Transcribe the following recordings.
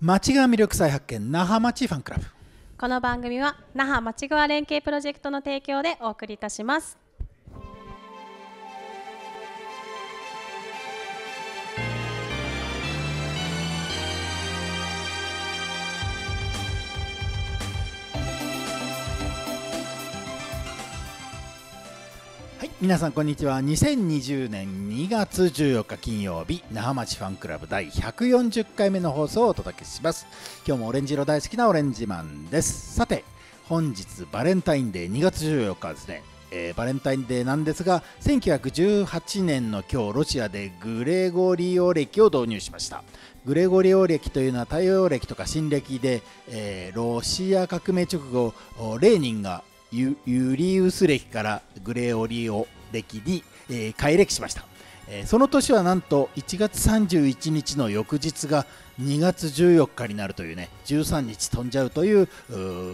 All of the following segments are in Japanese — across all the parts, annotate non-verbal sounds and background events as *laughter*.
町が魅力再発見那覇町ファンクラブこの番組は那覇町川連携プロジェクトの提供でお送りいたします皆さんこんにちは2020年2月14日金曜日那覇町ファンクラブ第140回目の放送をお届けします今日もオレンジ色大好きなオレンジマンですさて本日バレンタインデー2月14日ですね、えー、バレンタインデーなんですが1918年の今日ロシアでグレゴリオ暦を導入しましたグレゴリオ暦というのは太陽暦とか新暦で、えー、ロシア革命直後レーニンがユリウス暦からグレオリオ暦に、えー、改暦しました、えー、その年はなんと1月31日の翌日が2月14日になるというね13日飛んじゃうという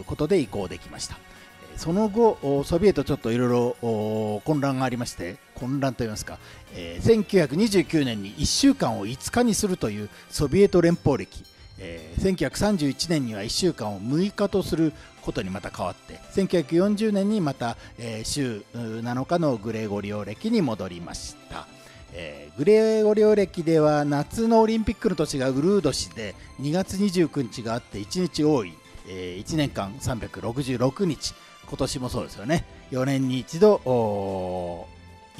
ことで移行できましたその後、ソビエトちょっといろいろ混乱がありまして、混乱といいますか、えー、1929年に1週間を5日にするというソビエト連邦歴、えー、1931年には1週間を6日とすることにまた変わって1940年にまた、えー、週7日のグレゴリオ歴に戻りました。えー、グレゴリオ歴では夏のオリンピックの年がウルード市で2月29日があって1日多い、えー、1年間366日今年もそうですよね4年に一度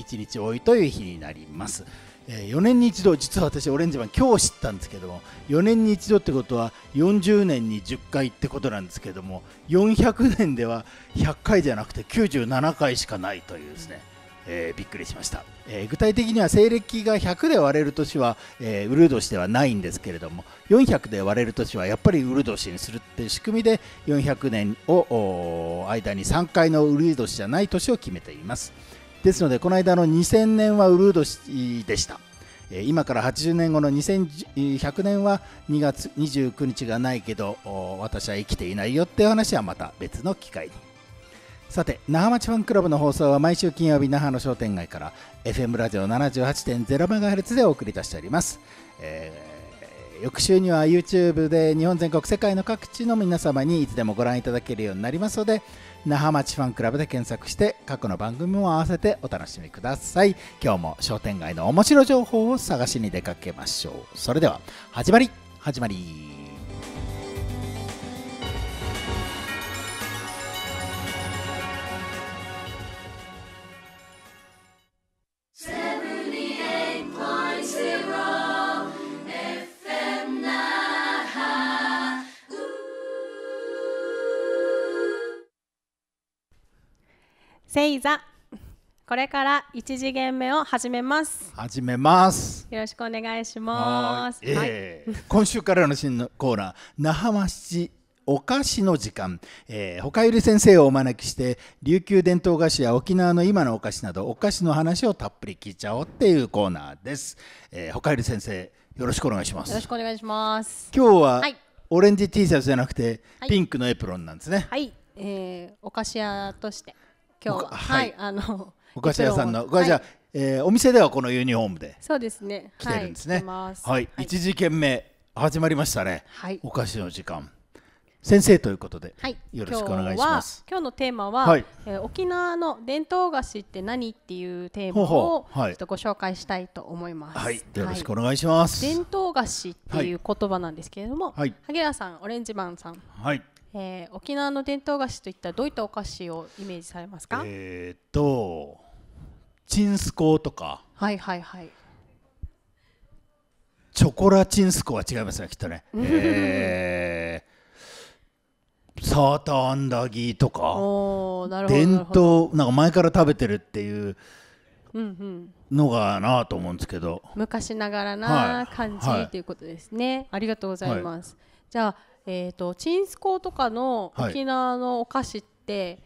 1日多いという日になります。4年に一度実は私オレンジマン今日知ったんですけども4年に一度ってことは40年に10回ってことなんですけども400年では100回じゃなくて97回しかないというですね、えー、びっくりしました、えー、具体的には西暦が100で割れる年は、えー、ウルド年ではないんですけれども400で割れる年はやっぱりウルド年にするっていう仕組みで400年を間に3回のウルド年じゃない年を決めていますですのでこの間の2000年はウルードでした今から80年後の2100年は2月29日がないけど私は生きていないよっていう話はまた別の機会にさて那覇町ファンクラブの放送は毎週金曜日那覇の商店街から FM ラジオ 78.0MHz でお送り出しております、えー翌週には YouTube で日本全国世界の各地の皆様にいつでもご覧いただけるようになりますので那覇町ファンクラブで検索して過去の番組も合わせてお楽しみください今日も商店街の面白情報を探しに出かけましょうそれでは始まり始まり聖座これから一次元目を始めます。始めます。よろしくお願いします。はい、今週からの新のコーナー、那覇町お菓子の時間、えー、ほゆり先生をお招きして琉球伝統菓子や沖縄の今のお菓子などお菓子の話をたっぷり聞いちゃおうっていうコーナーです、えー、ほゆり先生よろしくお願いしますよろしくお願いします今日は、オレンジ T シャツじゃなくて、はい、ピンクのエプロンなんですねはい、えー、お菓子屋として今日ははい、あのお菓子屋さんのこれじゃあ、えー、お店ではこのユニフォームでそうですね来てるんですねはい一時件目始まりましたね、はい、お菓子の時間先生ということで、はい、よろしくお願いします今日のテーマは、はい、えー、沖縄の伝統菓子って何っていうテーマをちょっとご紹介したいと思います、はい、よろしくお願いします、伝統菓子っていう言葉なんですけれども、萩原さんオレンジマンさん、はい、えー、沖縄の伝統菓子といったらどういったお菓子をイメージされますかえっとチンスコとかはいはいはいチョコラチンスコは違いますねきっとね、えー、サーターアンダギーとか伝統なんか前から食べてるっていうのがなと思うんですけど、昔ながらな感じ、はい、ということですね、はい、ありがとうございます、はい、じゃあえっ、ー、とチンスコーとかの沖縄のお菓子って、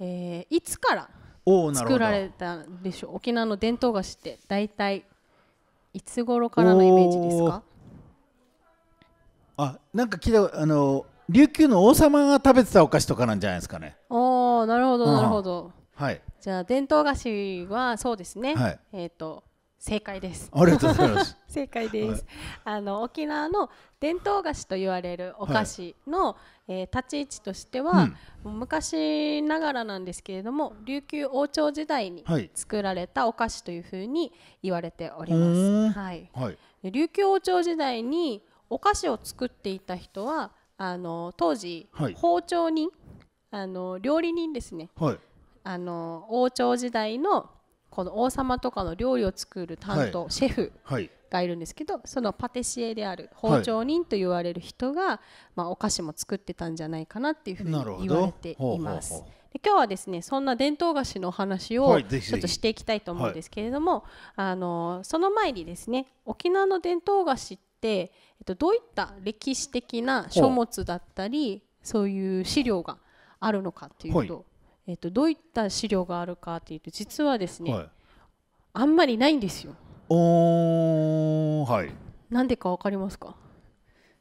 はい、えー、いつから作られたんでしょう沖縄の伝統菓子って大体いつ頃からのイメージですかあなんか聞いたあの琉球の王様が食べてたお菓子とかなんじゃないですかねおおなるほどなるほど、はいじゃあ伝統菓子はそうですね、はい、えっ、ー、と正解です。ありがとうございます。*laughs* 正解です。はい、あの沖縄の伝統菓子と言われるお菓子の、はい、えー、立ち位置としては、うん、昔ながらなんですけれども、琉球王朝時代に作られたお菓子というふうに言われております。はい。はい、琉球王朝時代にお菓子を作っていた人は、あの当時、包丁人、あの料理人ですね。あの王朝時代のこの王様とかの料理を作る担当、はい、シェフがいるんですけど、はい、そのパティシエである包丁人と言われる人が、はい、まあ、お菓子も作ってたんじゃないかなっていうふうに言われています。ほうほうほうで今日はですねそんな伝統菓子のお話をちょっとしていきたいと思うんですけれども、あのその前にですね沖縄の伝統菓子って、えっと、どういった歴史的な書物だったりそういう資料があるのかっていうことをえっと、どういった資料があるかっていうと実はですね、はい、あんまりないんですよ。おはい。なんでかわかりますか。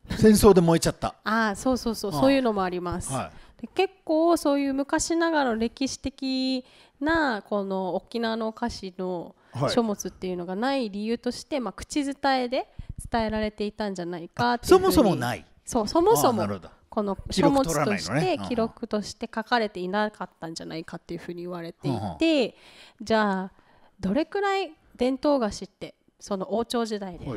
戦争で燃えちゃった。*laughs* ああ、そうそうそう、そういうのもあります。はい、結構そういう昔ながらの歴史的なこの沖縄の歌詞の書物っていうのがない理由として、まあ口伝えで伝えられていたんじゃないかいそもそもない。そう、そもそも。この書物として記録として書かれていなかったんじゃないかっていうふうに言われていてじゃあどれくらい伝統菓子ってその王朝時代で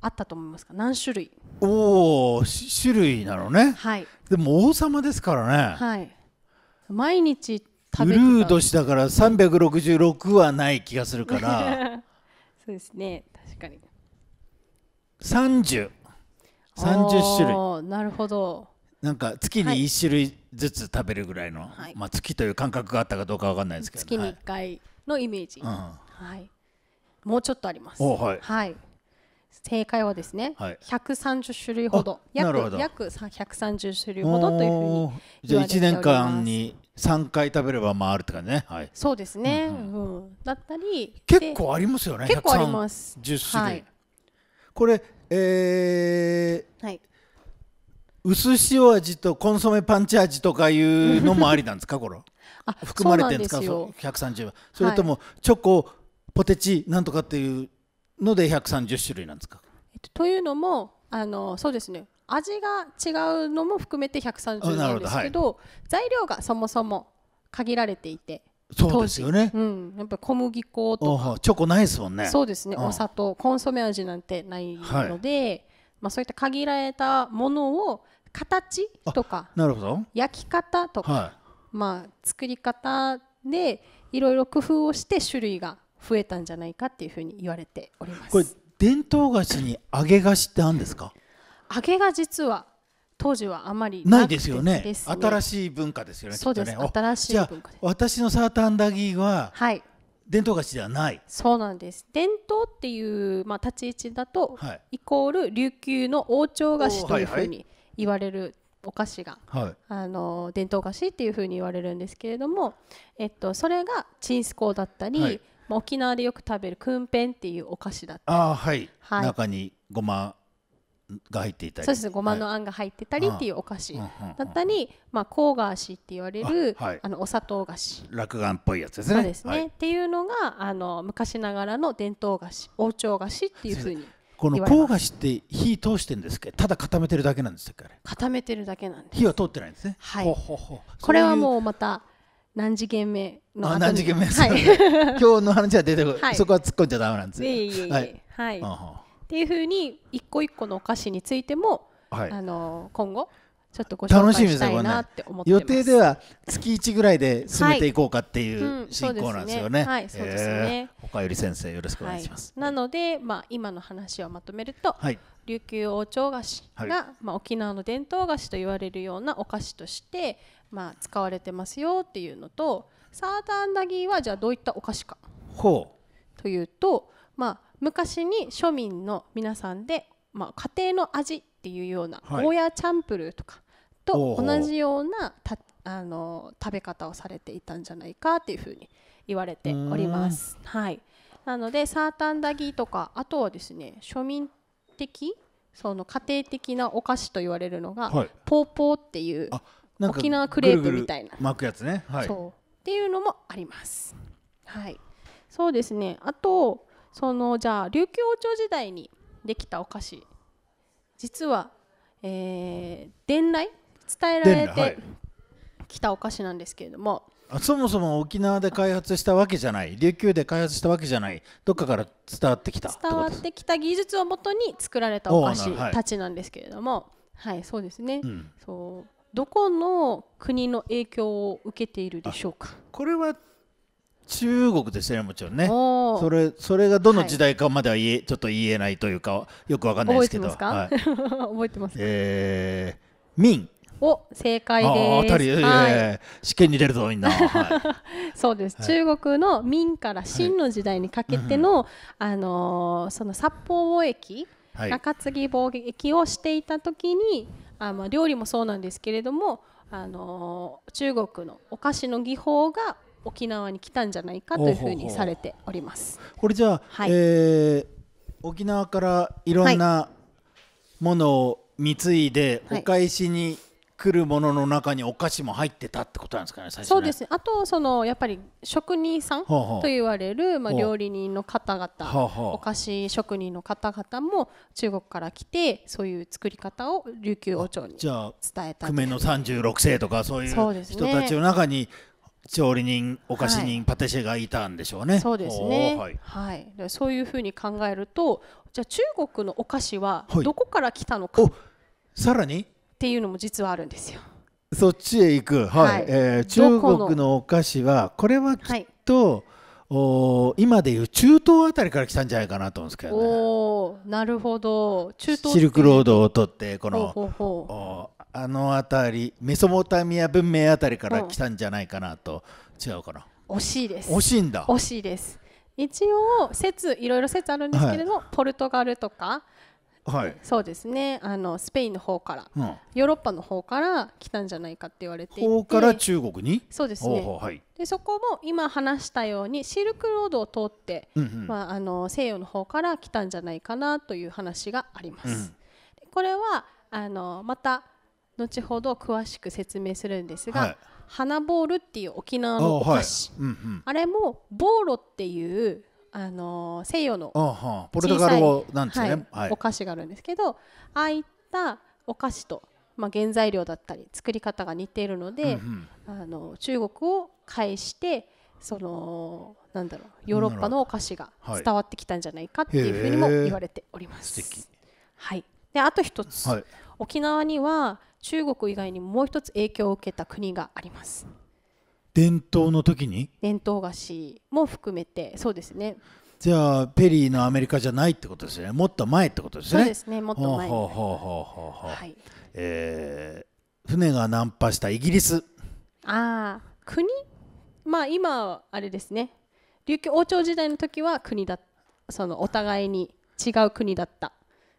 あったと思いますか何種類おお種類なのねはいでも王様ですからねはい毎日食べてたルー年だから366はない気がするから *laughs* そうですね確かに3030 30種類なるほどなんか月に一種類ずつ食べるぐらいの、はい、まあ、月という感覚があったかどうかわかんないですけど、ね、月に一回のイメージ、はいはい、もうちょっとあります、はい、正解はですね、はい、130種類ほど約約百三十種類ほどというふうにじゃあ1年間に三回食べれば回るって感じね、そうですね、うんうんうん、だったり結構ありますよね結構あります十種類、これえー、はい薄塩味とコンソメパンチ味とかいうのもありなんですかこれ *laughs* 含まれてるんですかそ130はそれともチョコポテチなんとかっていうので130種類なんですか、えっと、というのもあのそうですね味が違うのも含めて130なんですけど、はい、材料がそもそも限られていてそうですよね、うん、やっぱ小麦粉とかチョコないですもんねそうですねお砂糖コンソメ味なんてないので、はいまあ、そういった限られたものを形とかなるほど焼き方とか、はい、まあ、作り方でいろいろ工夫をして種類が増えたんじゃないかっていうふうに言われておりますこれ伝統菓子に揚げ菓子ってあるんですか揚げが実は当時はあまりないですよね、新しい文化ですよねそうです、ね、新しい文化私のサーターアンダギーは、はい、伝統菓子ではないそうなんです伝統っていう、まあ、立ち位置だと、はい、イコール琉球の王朝菓子というふうに言われるお菓子が、はい、あの伝統菓子っていうふうに言われるんですけれども、えっと、それがチンスコーだったり、はい、まあ、沖縄でよく食べるクンペンっていうお菓子だったりあ、はいはい、中にごまが入っていたりそうですごまのあんが入ってたりっていうお菓子だったり、まあ、甲賀菓って言われるあ、あのお砂糖菓子落眼っぽいやつですねそうですね、っていうのがあの昔ながらの伝統菓子王朝菓子っていうふうにこの甲賀市って火通してんですけどただ固めてるだけなんですか固めてるだけなんです火は通ってないんですねはいほほほこれはもうまた何次元目の何次元目、はい、*laughs* 今日の話は出てこ、はい、そこは突っ込んじゃダメなんですよいえいえいえはい、はいっていうふうに一個一個のお菓子についても、はい、あの今後ちょっとご紹介したいなって思ってます予定では月1ぐらいで進めていこうかっていう進行なんですよね。はい、うん、そうですねより先生よろしくお願いします。はい、なのでまあ今の話をまとめると、はい、琉球王朝菓子が、まあ沖縄の伝統菓子と言われるようなお菓子としてまあ使われてますよっていうのと、サーターアンダギーはじゃあどういったお菓子か。ほう。というと、まあ昔に庶民の皆さんで、まあ、家庭の味っていうような、はい、ゴーヤーチャンプルーとかと同じようなたあの食べ方をされていたんじゃないかっていうふうに言われております。はい、なのでサータンダギーとかあとはですね庶民的その家庭的なお菓子と言われるのが、はい、ポーポーっていう沖縄クレープみたいな巻くやつね、はい、そうっていうのもあります。はい、そうですねあとそのじゃあ琉球王朝時代にできたお菓子実は、えー、伝来伝えられてきたお菓子なんですけれども、そもそも沖縄で開発したわけじゃない琉球で開発したわけじゃないどっかから伝わってきた伝わってきた技術をもとに作られたお菓子たちなんですけれども、はい、はい、そうですね、うん、そうどこの国の影響を受けているでしょうかこれは中国ですねもちろんねそれそれがどの時代かまでは言え、はい、ちょっと言えないというかよくわかんないですけど覚えてますか、はい、*laughs* 覚えてますえー、明お正解です。いやいやはい、試験に出るぞみんな。はい、*laughs* そうです、はい、中国の明から清の時代にかけての、あのー、その札幌貿易、中継ぎ貿易をしていた時に、あまあ料理もそうなんですけれども、あのー、中国のお菓子の技法が沖縄に来たんじゃないかというふうにされております。ほうほうこれじゃあ、はい、えー、沖縄からいろんなものを貢いで、はい、お返しに来るものの中にお菓子も入ってたってことなんですかね、ね、そうですねあとそのやっぱり職人さんと言われる、まあ、料理人の方々お菓子職人の方々も中国から来てそういう作り方を琉球王朝に伝えたじゃあ久米の36世とかそういう人たちの中に、調理人お菓子人、はい、パティシエがいたんでしょうねそうですね、はい、はい、そういうふうに考えるとじゃあ中国のお菓子はどこから来たのか、はい、さらにっていうのも実はあるんですよそっちへ行く、はい、はい、えー、中国のお菓子はこれはきっと、お今でいう中東あたりから来たんじゃないかなと思うんですけどね。おなるほど中東シルクロードを取ってこのおあの辺りメソポタミア文明あたりから来たんじゃないかなと、違うかな惜しいです惜しいんだ惜しいです一応説いろいろ説あるんですけれども、はい、ポルトガルとかはい、そうですねあのスペインの方から、うん、ヨーロッパの方から来たんじゃないかって言われていてから中国にそうですね、はい、でそこも今話したようにシルクロードを通って、うんあ、の西洋の方から来たんじゃないかなという話があります。うん、これはあのまた後ほど詳しく説明するんですが、はい、花ボールっていう沖縄のお菓子あはい、うんうん、あれもボーロっていうあのー、西洋のポルトガル語なんですね、はい、お菓子があるんですけどああいったお菓子と、まあ、原材料だったり作り方が似ているので、うんうん、あの中国を介してそのなんだろうヨーロッパのお菓子が伝わってきたんじゃないかっていうふうにも言われております。はい、であと一つ、はい、沖縄には中国以外にもう一つ影響を受けた国があります。伝統の時に伝統菓子も含めてそうですねじゃあペリーのアメリカじゃないってことですねもっと前ってことですねそうですねもっと前ほうほうほうほうはいえー、船が難破したイギリスああ国まあ今あれですね琉球王朝時代の時は国だそのお互いに違う国だった、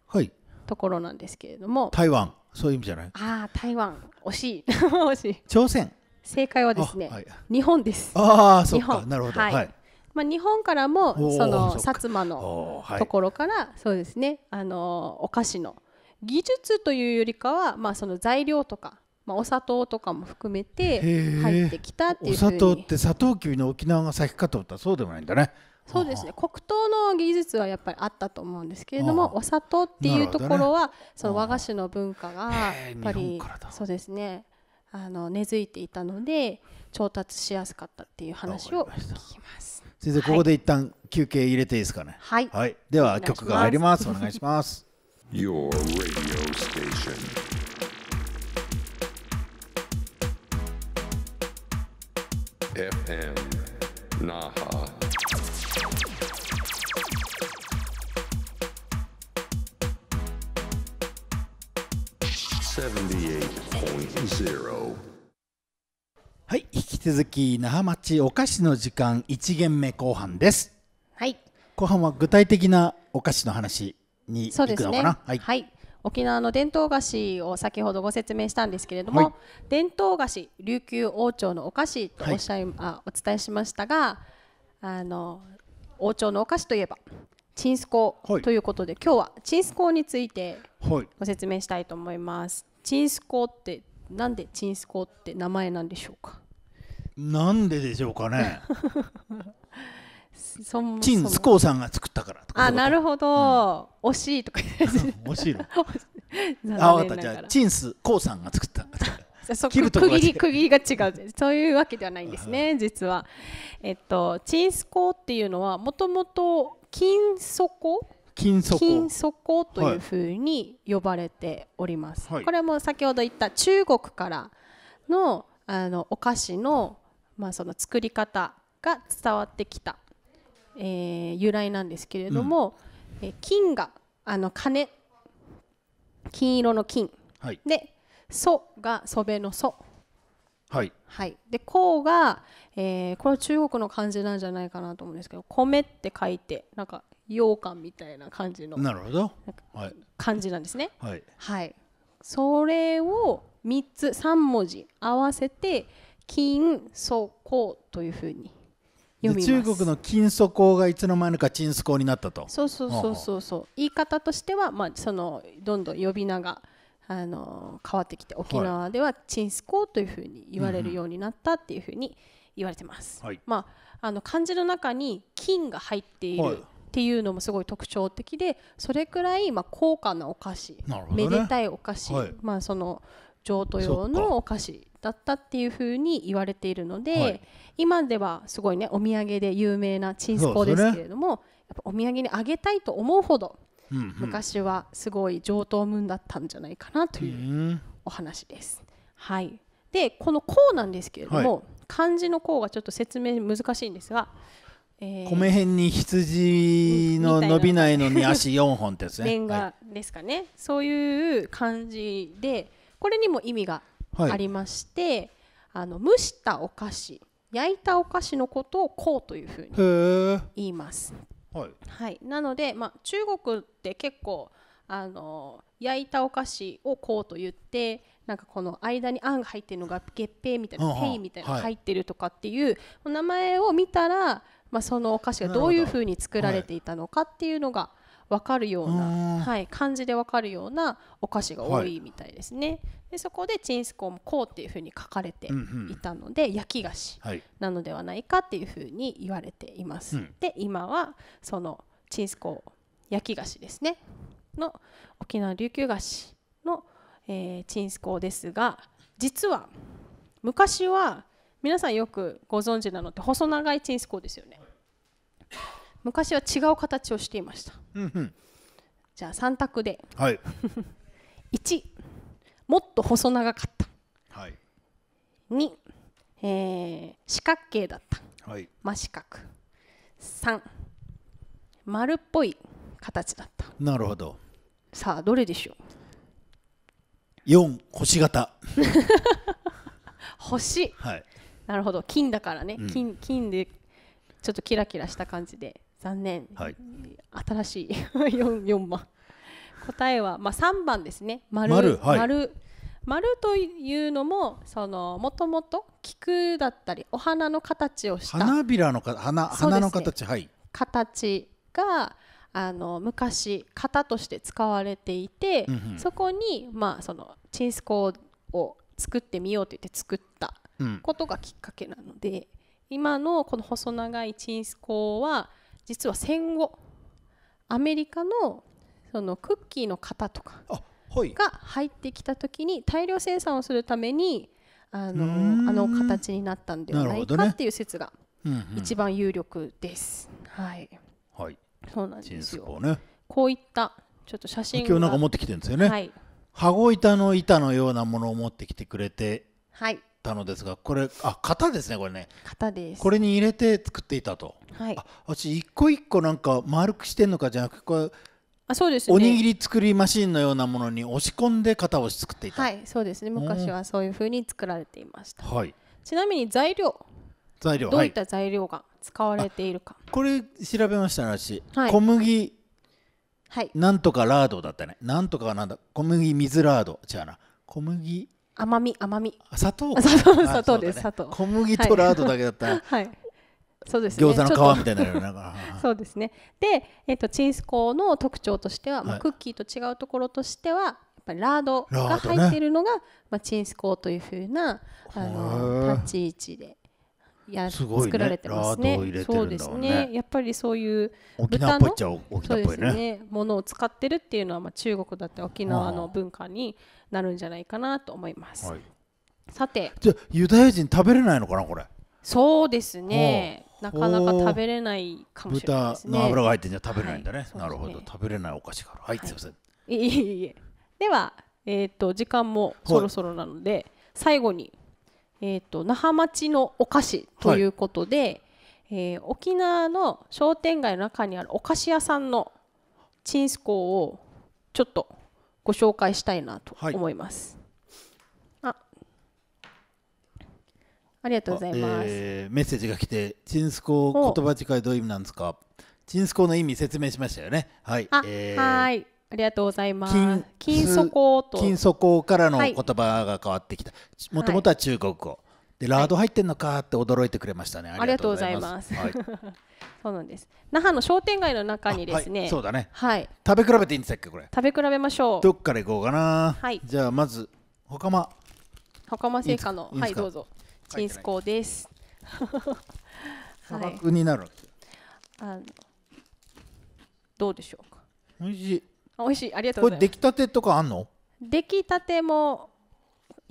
はい、ところなんですけれども台湾そういう意味じゃないああ台湾惜しい *laughs* 惜しい朝鮮正解はですね、はい、日本ですああそうかなるほどはい、はい、まあ、日本からもその薩摩のところから、そうですねあのお菓子の技術というよりかは、まあ、その材料とか、まあ、お砂糖とかも含めて入ってきたっていうお砂糖って砂糖ウキビの沖縄が先かと思ったそうでもないんだねそうですね黒糖の技術はやっぱりあったと思うんですけれどもお砂糖っていうところは、ね、その和菓子の文化がやっぱりそうですねあの根付いていたので調達しやすかったっていう話を聞きます先生ここで一旦休憩入れていいですかね、はい、はい、では曲が入りますお願いします Your radio station. FM n a h はい、引き続き那覇町お菓子の時間一限目後半です。はい。後半は具体的なお菓子の話に行くのかな。ね、はい、はい。沖縄の伝統菓子を先ほどご説明したんですけれども、はい、伝統菓子琉球王朝のお菓子とおっしゃい、はい、あお伝えしましたがあの王朝のお菓子といえばチンスコということで、はい、今日はチンスコについてご説明したいと思います。はい、チンスコってなんでチンスコって名前なんでしょうか。なんででしょうかね。*laughs* そもチンスコさんが作ったからとか。あ、なるほど、うん、惜しいとか惜しいの。*laughs* あ、わかった。じゃあチンスコさんが作ったんだ。*laughs* そ切る区切りが違うそういうわけではないんですね実は。えっと、チンスコっていうのはもともと金底金底金底というふうに呼ばれております、はい、これも先ほど言った中国からのあのお菓子の,、まあその作り方が伝わってきた、えー、由来なんですけれども、うん、え金があの金金色の金、はい、で「そ」が「そべのそ」はい、はい、で「こうが、えー、これは中国の漢字なんじゃないかなと思うんですけど「米」って書いてなんか羊羹みたいな感じのなるほど、はい、漢字なんですね。はい、はい、それを3つ3文字合わせて「金」「素」「こというふうに中国の金素鋼がいつの間にか金素鋼になったとそうそうそうそうそう言い方としては、まあ、そのどんどん呼び名があの変わってきて沖縄ではチンスコというふうに言われるようになったっていうふうに言われてます。はい、まあ、あの漢字の中に金が入っているっていうのもすごい特徴的でそれくらいまあ高価なお菓子、ね、めでたいお菓子、はい、まあ、その譲渡用のお菓子だったっていうふうに言われているので、はい、今ではすごいねお土産で有名なチンスコですけれども、ね、やっぱお土産にあげたいと思うほどうんうん、昔はすごい上等分だったんじゃないかなというお話です。はい、でこの「こう」なんですけれども、はい、漢字の「こう」がちょっと説明難しいんですが、えー、米辺に羊の伸びないのに足4本やつね。年 *laughs* 賀ですかね、はい、そういう漢字でこれにも意味がありまして、はい、あの蒸したお菓子焼いたお菓子のことを「こう」というふうに言います。はい、はい、なので、まあ、中国って結構あの焼いたお菓子をこうと言ってなんかこの間にあんが入ってるのが月餅みたいなペイみたいな入ってるとかっていう、名前を見たら、まあ、そのお菓子がどういうふうに作られていたのかっていうのが、分かるような、はい、漢字で分かるようなお菓子が多いみたいですね。はい、でそこでチンスコーも「こう」っていうふうに書かれていたので、うんうん、焼き菓子なのではないかっていうふうに言われています。はい、で今はそのチンスコー焼き菓子ですねの沖縄琉球菓子の、えー、チンスコですが実は昔は皆さんよくご存知なのって細長いチンスコーですよね。昔は違う形をしていました、うんうん、じゃあ3択で、はい、1 *laughs* もっと細長かった、はい、2、えー、四角形だった、はい、真四角3丸っぽい形だったなるほどさあどれでしょう4星型 *laughs* 星、はい、なるほど金だからね、うん、金金でちょっとキラキラした感じで残念、はい、新しい 4, 4 *laughs* 番答えは、まあ、3番ですね丸丸はい、丸丸というのもそのもともと菊だったりお花の形をした花びらのか花花の形、ね、はい形があの昔型として使われていて、うんうん、そこにまあそのチンスコを作ってみようと言って作ったことがきっかけなので、うん、今のこの細長いチンスコは実は戦後アメリカのそのクッキーの型とかが入ってきた時に大量生産をするためにあのあの形になったんではないかっていう説が一番有力です。はい、はい、そうなんですよ、ね、こういったちょっと写真今日なんか持ってきてるんですよね。はい、羽子板の板のようなものを持ってきてくれて、はい、たのですがこれあ型ですねこれね型ですこれに入れて作っていたとはいあ私一個一個なんか丸くしてんのかじゃなくこれあそうですねおにぎり作りマシンのようなものに押し込んで型を作っていたはいそうですね昔はそういうふうに作られていました、はい、ちなみに材料材料どういった材料が使われているか、はい、これ調べましたらし、はい、小麦、はい、なんとかラードだったねなんとかなんだ小麦水ラード違うな小麦甘み甘み砂糖砂糖砂糖です、ね、砂糖小麦とラードだけだったら、はい、そうですね、餃子の皮みたいになるよな *laughs* そうですね。で、えっ、ー、とチンスコーの特徴としては、はい、まあクッキーと違うところとしては、やっぱラードが入っているのが、ね、まあチンスコーというふうなあの立ち位置で。や、ね、作られてますねそうですね。やっぱりそういう豚のそうですねものを使ってるっていうのはまあ中国だって沖縄の文化になるんじゃないかなと思います。はい、さてじゃユダヤ人食べれないのかなこれそうですねなかなか食べれないかもしれないです、ね、豚の油が入ってんじゃ食べれないんだねはいね、なるほど食べれないお菓子からはい、はい、すいませんいえいえでは、えーと、時間もそろそろなので、はい、最後に、えーと、と那覇町のお菓子ということで、はい、えー、沖縄の商店街の中にあるお菓子屋さんのチンスコをちょっとご紹介したいなと思います。はい、あありがとうございます、えー、メッセージが来て「チンスコ言葉遣いどういう意味なんですか?」チンスコの意味説明しましたよね。はい。あ、えー、はい。ありがとうございます。金金底と金底からの言葉が変わってきた。もともとは中国語、でラード入ってんのかって驚いてくれましたね、はい、ありがとうございます、はい、*laughs* そうなんです那覇の商店街の中にですね、はい、そうだねはい食べ比べていいんですかこれ食べ比べましょうどっから行こうかなはいじゃあまずか袴間袴間製菓のはいどうぞチンスコです価格 *laughs* になるあどうでしょうか美味しい美味しいありがとうこれ出来たてとかあんの出来たても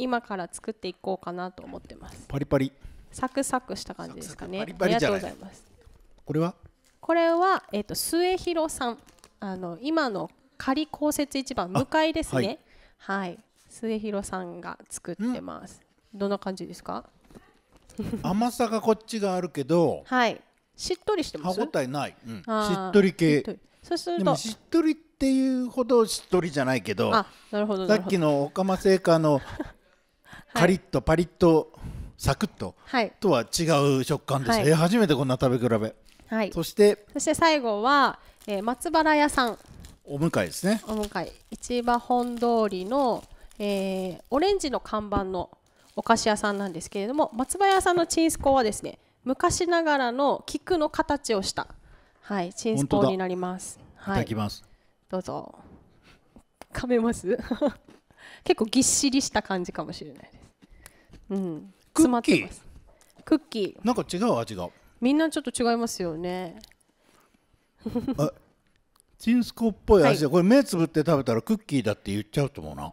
今から作っていこうかなと思ってますパリパリサクサクした感じですかねありがとうございますこれはこれは、えーと、末広さんあの今の仮公設一番向かいですねはい、はい、末広さんが作ってます、ん、どんな感じですか甘さがこっちがあるけどはいしっとりしてます歯ごたえない、うん、しっとり系そうするとしっとりっていうほどしっとりじゃないけどあなるほどさっきのオカマ製菓のカリッとパリッとサクッと、はい、とは違う食感です、はい、初めてこんな食べ比べ、はい、そしてそして最後は、えー、松原屋さんお向かいですねお向かい市場本通りの、えー、オレンジの看板のお菓子屋さんなんですけれども松原屋さんのチンスコはですね昔ながらの菊の形をした、はい、チンスコになります。い、ただきます。どうぞ。噛めます *laughs* 結構ぎっしりした感じかもしれないうん、クッキークッキーなんか違う味がみんなちょっと違いますよねチンスコっぽい味で、はい、これ目つぶって食べたらクッキーだって言っちゃうと思うな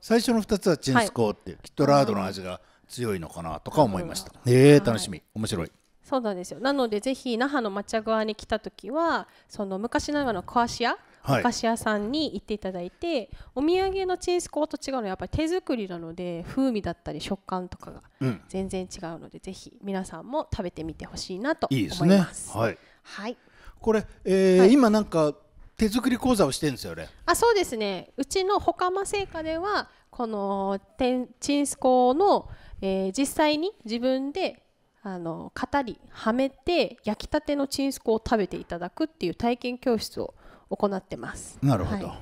最初の2つはチンスコって、はい、きっとラードの味が強いのかなとか思いました、へえー、楽しみ、はい、面白いそうなんですよなのでぜひ那覇の抹茶側に来た時はその昔ながらの小足屋はお菓子屋さんに行っていただいて、お土産のチンスコと違うのはやっぱり手作りなので風味だったり食感とかが全然違うので、うん、ぜひ皆さんも食べてみてほしいなと思います。いいすね、はい、はい、これ、えー、はい、今なんか手作り講座をしてるんですよね。あ、そうですね。うちのほかま製菓ではこのてん、チンスコの、えー、実際に自分であの型にはめて焼きたてのチンスコを食べていただくっていう体験教室を行ってます。なるほど、はい、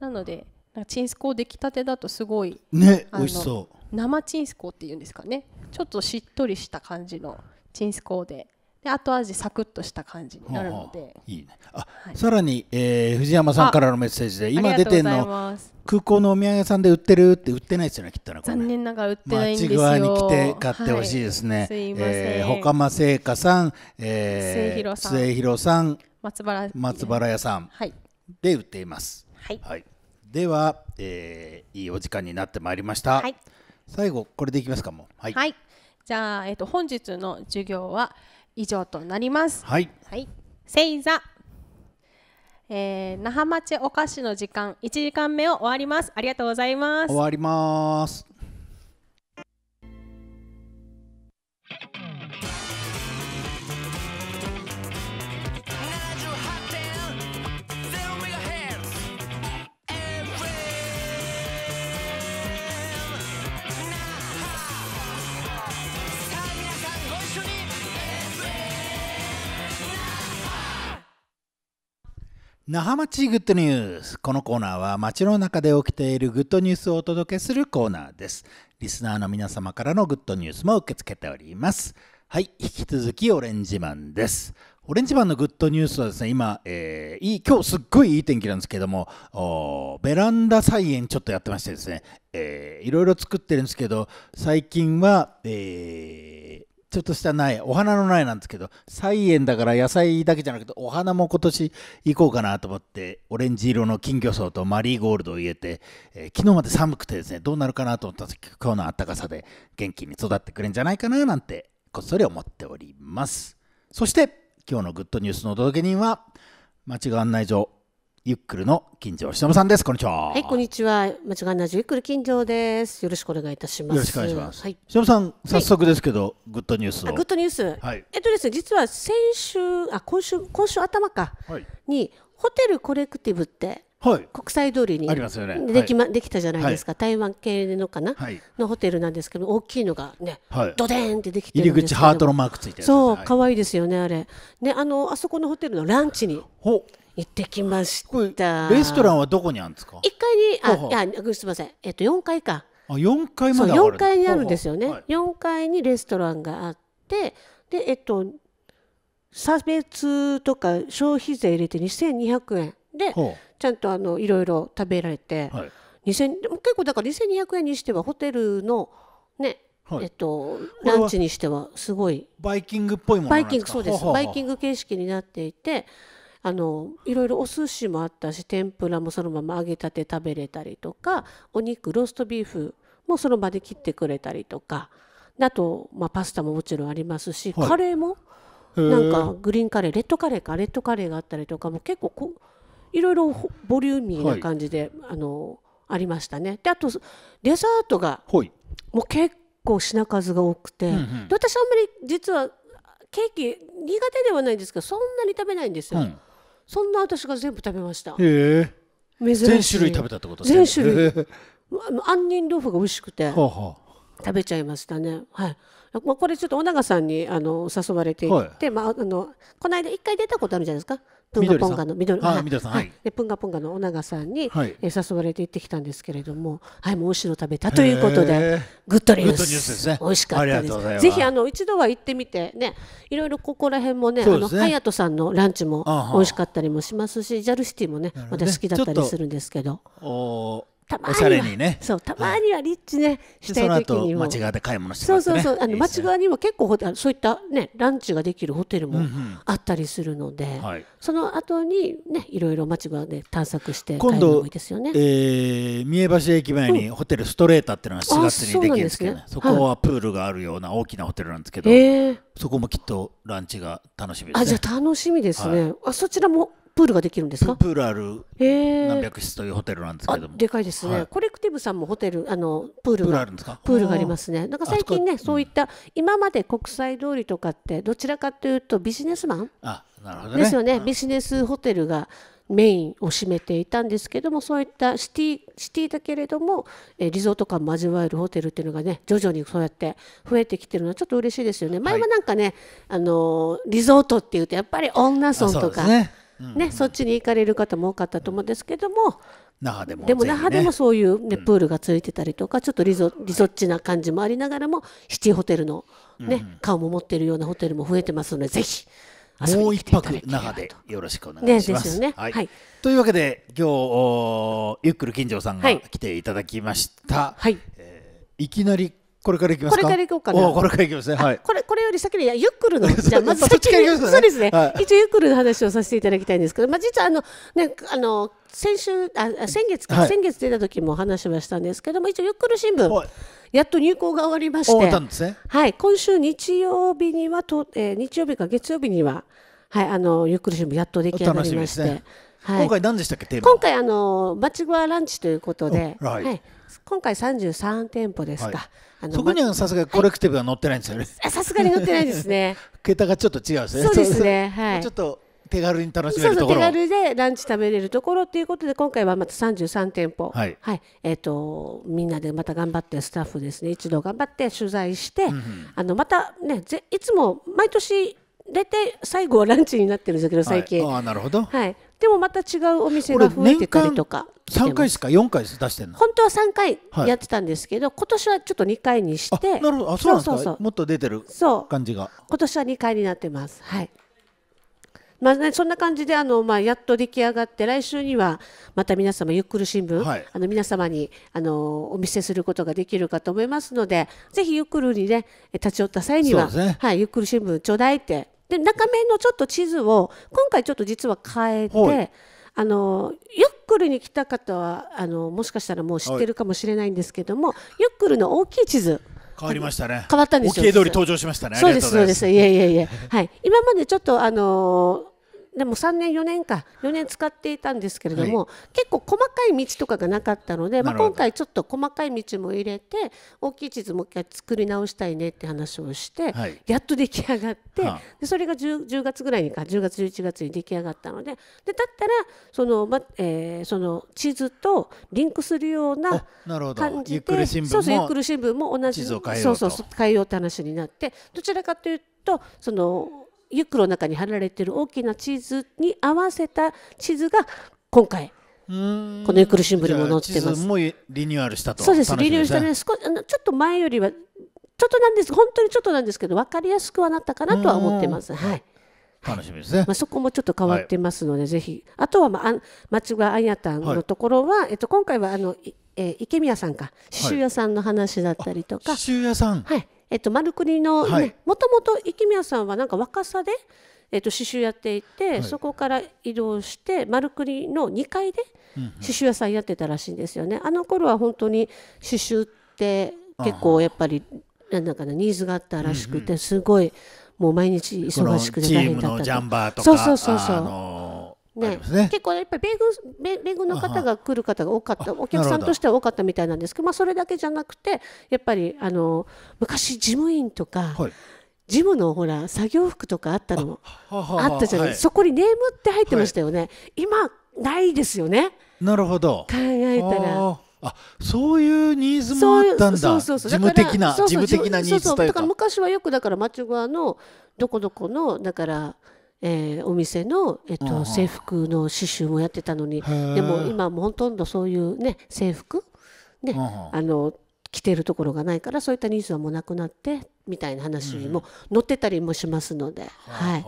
なのでチンスコ出来たてだとすごいね美味しそう生チンスコっていうんですかねちょっとしっとりした感じのチンスコでで後味サクッとした感じになるので、はあ、いいねあ、はい、さらに、えー、藤山さんからのメッセージで今出てるの空港のお土産屋さんで売ってるって売ってないですよねきっとな残念ながら売ってないんですよ街に来て買ってほしいですね、はい、すいません、えー、ほかま製菓さん、えー、末広さん松原松原屋さんで売っています。はい、はい、では、えー、いいお時間になってまいりました。はい、最後これでいきますかもはい、はい、じゃあえっ、ー、と本日の授業は以上となります。はい。はい。正座。えー、那覇町お菓子の時間1時間目を終わりますありがとうございます終わります那覇町グッドニュースこのコーナーは街の中で起きているグッドニュースをお届けするコーナーです。リスナーの皆様からのグッドニュースも受け付けております。はい、引き続きオレンジマンです。オレンジマンのグッドニュースはですね、今、えー、いい今日すっごいいい天気なんですけども、ベランダ菜園ちょっとやってましてですね、えー、いろいろ作ってるんですけど、最近は、えーちょっとした苗、お花の苗なんですけど、菜園だから野菜だけじゃなくて、お花も今年行こうかなと思って、オレンジ色の金魚草とマリーゴールドを入れて、えー、昨日まで寒くてですね、どうなるかなと思ったんですけど、今日の暖かさで元気に育ってくれるんじゃないかななんて、こっそり思っております。そして、今日のグッドニュースのお届け人は、町が案内所ゆっくるの金城忍さんです。こんにちは。はい、こんにちは。間違いなじゆっくる金城です。よろしくお願いいたします。よろしくお願いします。はい、忍さん、早速ですけど、はい、グッドニュースグッドニュース。はい。えっとですね、実は先週、あ、今週、今週頭か。はい。に、ホテルコレクティブってはい、国際通りにでき,、ま、できたじゃないですか、台湾系のかな、のホテルなんですけど大きいのがね、はい、ドデンってできて入り口ハートのマークついてそう可愛いいですよねあれねあのあそこのホテルのランチに行ってきましたレストランはどこにあるんですか一階にあいやすみません、えっと、四階かあ4階まであ階にあるんですよね、は階にレストランがあってでえっと差別とか消費税入れて二千二百円でちゃんとあのいろいろ食べられて、はい、2000結構だから2200円にしてはホテルのねはい、えっと、ランチにしてはすごいバイキングっぽいものバイキングそうですバイキング形式になっていてあのいろいろお寿司もあったし天ぷらもそのまま揚げたて食べれたりとかお肉ローストビーフもその場で切ってくれたりとかあと、まあ、パスタももちろんありますし、はい、カレーもなんかグリーンカレーレッドカレーかレッドカレーがあったりとかも結構こう。いろいろボリューミーな感じで、はい、あのありましたね。であとデザートが、もう結構品数が多くて、うんうん、で私あんまり実はケーキ苦手ではないんですけどそんなに食べないんですよ。うん、そんな私が全部食べました。へ珍しい全種類食べたってこと全種類。杏 *laughs* 仁豆腐が美味しくて。はは食べちゃいましたね。はい。まあ、これちょっと尾長さんにあの誘われていて、はい、まああのこの間一回出たことあるじゃないですか。プンガポンガの緑さん、はい、でプンガポンガの尾長さんに、はい、誘われて行ってきたんですけれども、はい、もう後ろ食べたということで、グッドニュース、ースね、美味しかったです。ぜひあの一度は行ってみてね、いろいろここら辺もね、ねあの隼人さんのランチも美味しかったりもしますし、ジャルシティもね、私、ね好きだったりするんですけど。たまにおしゃれにねそうたまにはリッチね、はい、したい時にもその後間違って買い物して、ね、そうそうそうあの町側にも結構そういったねランチができるホテルもあったりするので、うんうん、その後にねいろいろ町側で探索して買い物もいいですよね、えー、三重橋駅前にホテルストレーターっていうのが4月にできるんですけど、ねそね、そこはプールがあるような大きなホテルなんですけど、はい、そこもきっとランチが楽しみです、ね、あじゃ楽しみですね、はい、あそちらもプールができるんですかプールある何百室というホテルなんですけどもでかいですね、はい、コレクティブさんもホテルあのプールがプールがありますねなんか最近ねそういった今まで国際通りとかってどちらかというとビジネスマンあなるほど、ね、ですよね、ビジネスホテルがメインを占めていたんですけどもそういったシティシティだけれども、えリゾート感も味わるホテルっていうのがね徐々にそうやって増えてきてるのはちょっと嬉しいですよね前はなんかね、あのリゾートっていうとやっぱり女村とか、ね、ね、そっちに行かれる方も多かったと思うんですけども、那覇でも、ね、でも那覇でもそういう、ね、プールがついてたりとか、うん、ちょっとリゾリゾッチな感じもありながらもシティホテルのね、うん、顔も持ってるようなホテルも増えてますのでぜひもう一泊那覇でよろしくお願いします。ね、すね、はい、というわけで今日ゆっくり金城さんが来ていただきました。はい、えー、いきなりこれからいきますこれからいこうかなこれからいきますねはいこれこれより先にユックルの *laughs* じゃまず先に、ね、*laughs* そうですね、はい、一応ユックルの話をさせていただきたいんですけどまあ実はあのねあの先週あ先月か、はい、先月出た時も話はしたんですけども一応ゆっくり新聞やっと入稿が終わりまして、ね、はい、今週日曜日にはと、えー、日曜日か月曜日には、はい、あのゆっくり新聞やっと出来上がりまして。ね、はい、今回何でしたっけ今回あのバチグアランチということで、はい、はい今回33店舗ですか、はい、そこにはさすがコレクティブが載ってないんですよね、はい、さすがに載ってないですね *laughs* 桁がちょっと違うですねそうですねはい *laughs* ちょっと手軽に楽しめるところ手軽でランチ食べれるところということで今回はまた33店舗、はい、はい、えーと、みんなでまた頑張ってスタッフですね一度頑張って取材して、うんうん、あのまたねぜいつも毎年大体最後はランチになってるんですけど最近、はい、あなるほど、はい、でもまた違うお店が増えてたりとか3回ですか4回です出してるの本当は3回やってたんですけど、はい、今年はちょっと2回にしてなるほどあそうなんですかもっと出てる感じが今年は2回になってますはいまあね、そんな感じであの、まあ、やっと出来上がって来週にはまた皆様ゆっくり新聞、はい、あの皆様にあのお見せすることができるかと思いますのでぜひゆっくりにね立ち寄った際には、ね、はい、ゆっくり新聞ちょうだいってで中面のちょっと地図を今回ちょっと実は変えて、はい、あのゆっくりに来た方はあのもしかしたらもう知ってるかもしれないんですけども、はい、ヨックルの大きい地図変わりましたね。変わったんですよ。OK 通り登場しましたね。そうですそうです。いやいやいや。はい。今までちょっとあのーでも3年4年か4年使っていたんですけれども、はい、結構細かい道とかがなかったので、まあ、今回ちょっと細かい道も入れて大きい地図もう一回作り直したいねって話をして、はい、やっと出来上がって、でそれが 10, 10, 月ぐらいにか10月11月に出来上がったのででだったらその,、まえー、その地図とリンクするような感じでゆっくり新聞も同じ地図をうそうそう変えようって話になってどちらかというとそのユックの中に貼られてる大きな地図に合わせた地図が今回このゆックル新聞にも載ってます。もリニューアルしたと。そうです。リニューアルしたね。少しあのちょっと前よりはちょっとなんです。本当にちょっとなんですけど分かりやすくはなったかなとは思ってます。はい。楽しみですね、まあ、そこもちょっと変わってますので、はい、ぜひあとは、まあ、町村あやたんのところは、はい、えっと、今回はあの、えー、池宮さんか刺繍屋さんの話だったりとか、はい、刺繍屋さん、はい、えっと、丸くの、ね、もともと生宮さんはなんか若さで、えっと、刺繍やっていて、はい、そこから移動して丸くの2階で刺繍屋さんやってたらしいんですよね。うんうん、あの頃は本当に刺繍って結構やっぱりなんか、なニーズがあったらしくて、うんうん、すごいもう毎日忙しくて大変だったそうそうそうそうね、ね、結構やっぱり米軍米軍の方が来る方が多かったお客さんとしては多かったみたいなんですけど、まあ、それだけじゃなくてやっぱりあの昔事務員とか、はい、事務のほら作業服とかあったのあったじゃない、はい、そこにネームって入ってましたよね、はい、今ないですよねなるほど考えたら。あそういうニーズもあったんだそう事務的な事務的なニーズというかそうそうだから昔はよくだから町側のどこどこのだからえー、お店の、えっと、制服の刺繍もやってたのにでも今もほとんどそういうね制服ねあの着てるところがないからそういったニーズはもうなくなってみたいな話にも載ってたりもしますので、うん、はい、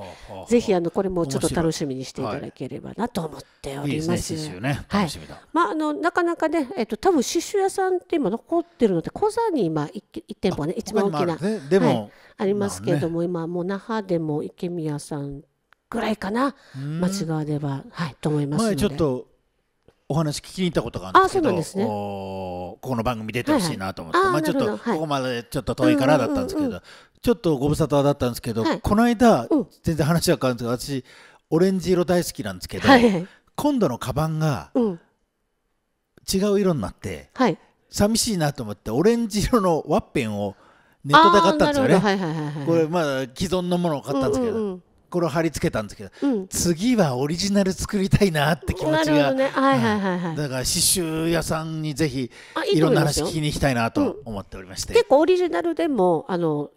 ぜひあのこれもちょっと楽しみにしていただければなと思っております。はい、いいね、まああのなかなかね、えっと多分刺繍屋さんって今残ってるので、小座に今一店舗ね一番大きな、はい、ありますけれども、ね、今もう那覇でも池宮さんぐらいかな間違えればはいと思いますのでちょっとお話聞きに行ったことがあるんですけどあうす、ね、ここの番組出てほしいなと思って、はいはい、まあ、ちょっと、ここまでちょっと遠いからだったんですけど、うんうんうんうん、ちょっとご無沙汰だったんですけど、はい、この間、うん、全然話は変わるんですけど私オレンジ色大好きなんですけど、はい、今度のカバンが、うん、違う色になって、はい、寂しいなと思ってオレンジ色のワッペンをネットで買ったんですよね。これまあ既存のものを買ったんですけど、うんうんうんこれ貼り付けたんですけど、うん、次はオリジナル作りたいなって気持ちが、ねはいはい、だから刺繍屋さんにぜひいろんな話聞きに行きたいなと思っておりまして、うん、結構オリジナルでもあの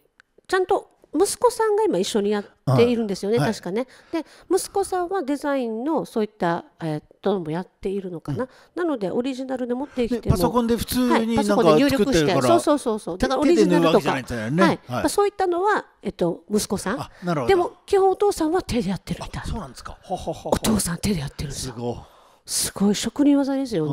ちゃんと息子さんが今一緒にやっているんですよね、はい、確かね。で息子さんはデザインのそういった、えー、っともやっているのかな、うん、なのでオリジナルで持ってきてパソコンで普通に、はい、パソコンで入力してそうそうそうそうだからオリジナルとか、ね、はいまあ、そういったのは、えー、っと、息子さんでも基本お父さんは手でやってるみたいなそうなんですかお父さん手でやってるんですよ。すすごい職人技ですよ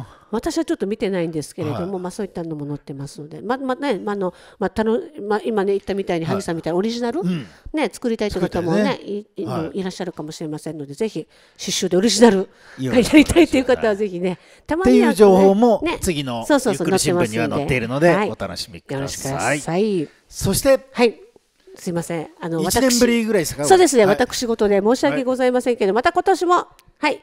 ね。私はちょっと見てないんですけれども、はい、まあ、そういったのも載ってますので、ままねまあのまあたのまあ、今ね言ったみたいに、萩さんみたいなオリジナル、はい、ね、作りたいという方もね、ねいいはい、いらっしゃるかもしれませんのでぜひ刺繍でオリジナルがやりたいという方はぜひねたまに、ね、っていう情報も、次のゆっくり新聞には載っているので、はい、お楽しみください。しさいそして、はいすいません。あの、私。そうですね、はい、私事で申し訳ございませんけど、はい、また今年も、はい、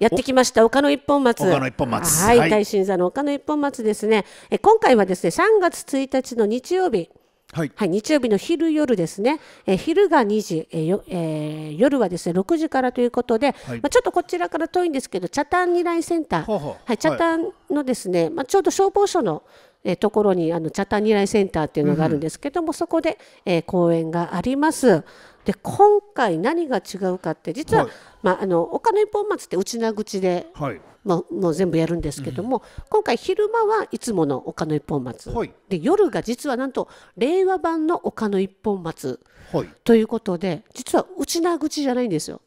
やってきました丘の一本松丘の一本松はい、大神座の丘の一本松ですねえ今回はですね3月1日の日曜日はい、はい、日曜日の昼夜ですね、え昼が2時、えよえー、夜はですね6時からということで、はい、まあ、ちょっとこちらから遠いんですけど北谷二来センター、ほうほうはい、北谷のですね、はい、まあ、ちょうど消防署のえところにあのチャ二ニセンターっていうのがあるんですけども、うん、そこで、えー、講演があります。で今回何が違うかって実は、はい、まあ、あのお金一本松って内名口で、はい、まあ、もう全部やるんですけども、うん、今回昼間はいつものお金一本松、はい、で夜が実はなんと令和版のお金一本松、はい、ということで実は内な口じゃないんですよ。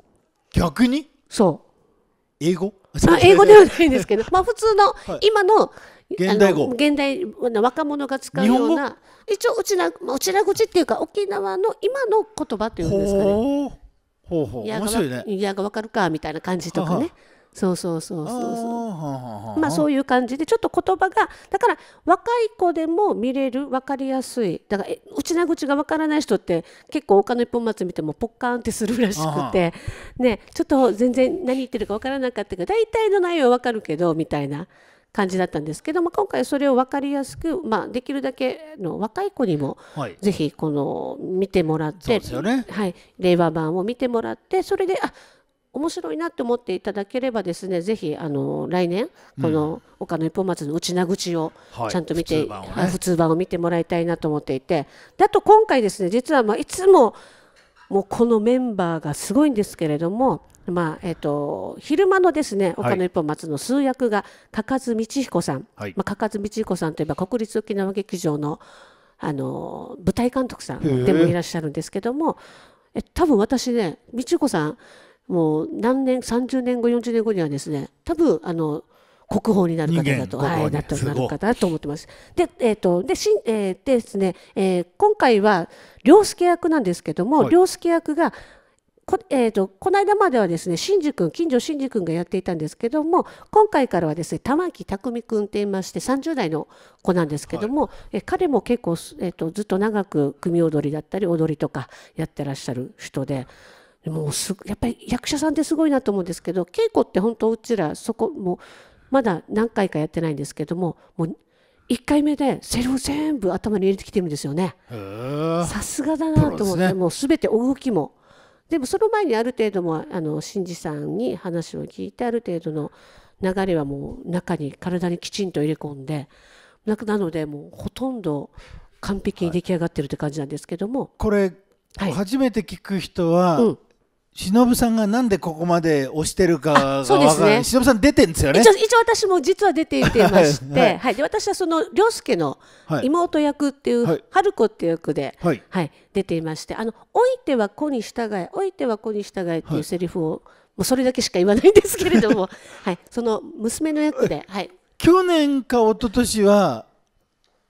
逆にそう英語あ英語ではないんですけど *laughs* まあ普通の今の現代語現代若者が使うような一応うちなうちら口っていうか沖縄の今の言葉っていうんですかね。ほうほう面白いね。いやがわかるかみたいな感じとかね。そうそうそうそうそうまあそういう感じでちょっと言葉がだから若い子でも見れる分かりやすいだからうちな口が分からない人って結構「丘の一本松」見てもポッカーンってするらしくて、ね、ちょっと全然何言ってるか分からなかったけど大体の内容分かるけどみたいな。感じだったんですけども今回それを分かりやすく、まあ、できるだけの若い子にも、ぜひこの見てもらって、ね、はい、令和版を見てもらってそれであ面白いなと思っていただければですねぜひあの来年この岡野一本松の内名口をちゃんと見て、うんはい普ね、普通版を見てもらいたいなと思っていてあと今回ですね実はまあいつももうこのメンバーがすごいんですけれどもまあえーと、昼間のですね岡野一本松の通訳が嘉数道彦さん、はい、まあ、道彦さんといえば国立沖縄劇場のあの舞台監督さんでもいらっしゃるんですけどもえ多分私ね道彦さんもう何年30年後40年後にはですね多分あの国宝になる方だと、はい、なってなる方だと思ってます。で、えっ、ー、と、で、しん、えー、でですね、えー、今回は良介役なんですけども、良、はい、介役がこ,、えーと、この間まではですね新君近所新司君がやっていたんですけども今回からはですね玉木匠君って言いまして30代の子なんですけども、はい、え彼も結構、えーと、ずっと長く組踊りだったり踊りとかやってらっしゃる人で。もうすやっぱり役者さんってすごいなと思うんですけど稽古って本当うちらそこもまだ何回かやってないんですけどももう1回目でセリフ全部頭に入れてきてるんですよね。さすがだなと思って、ね、もう全て動きも。でもその前にある程度もあの神事さんに話を聞いてある程度の流れはもう中に体にきちんと入れ込んでなのでもうほとんど完璧に出来上がってるって感じなんですけども、はい、これ、はい、初めて聞く人は、うん、忍さんがなんでここまで押してるかそうですね。忍さん出てるんですよね。一応一応私も実は出ていてまして、はい、はいはいで私はその涼介の妹役っていう、はい、春子っていう役で、はい、はい、出ていまして、あのおいては子に従え、おいては子に従えっていうセリフを、もうそれだけしか言わないんですけれども、*laughs* はい、その娘の役で、はい。去年か一昨年は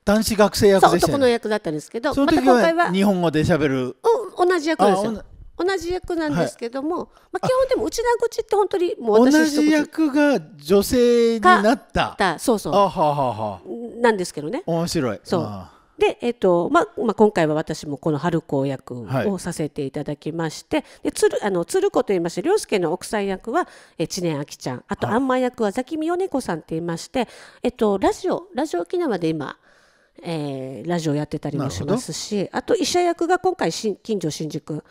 男子学生役でした、ね、男の役だったんですけど、その時は、ま、今回は日本語で喋る。うん、同じ役ですよ。同じ役なんですけども、はい、まあ、基本でも内田口って本当にもう同じ役が女性になったそうそうははなんですけどね面白いそうで、えーとまあまあ、今回は私もこの春子役をさせていただきまして、はい、で鶴あの鶴子と言いまして涼介の奥さん役は、え知念あきちゃんあと、あんま役はザキミヨネコさんっていまして、えーと、ラジオラジオ沖縄で今えー、ラジオやってたりもしますしあと医者役が今回新近所新宿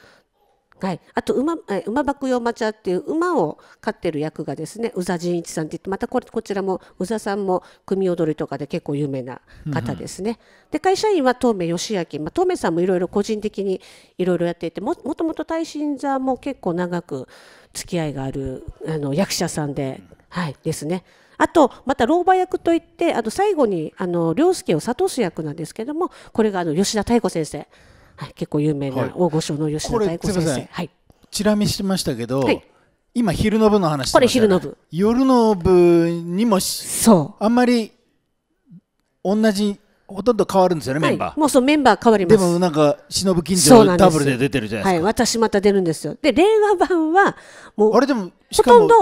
はい、あと馬「馬爆用抹茶」っていう馬を飼ってる役がですね宇佐仁一さんっていってまたこれこちらも宇佐さんも組踊りとかで結構有名な方ですね。うん、で会社員は東明義明、まあ、東明さんもいろいろ個人的にいろいろやっていてももともと大神座も結構長く付き合いがあるあの役者さんで、はい、ですね。あとまた老婆役といってあと最後にあの凌介を諭す役なんですけどもこれがあの吉田妙子先生。はい、結構有名な大御所の吉田太鼓先生、はい、チラ見しましたけど、はい今昼の部の話、ね、これ昼の部夜の部にもそうあんまり同じほとんど変わるんですよね、はい、メンバーもうそうメンバー変わりますでもなんか忍近所ダブルで出てるじゃないですかはい私また出るんですよで令和版はもうあれでもほとんど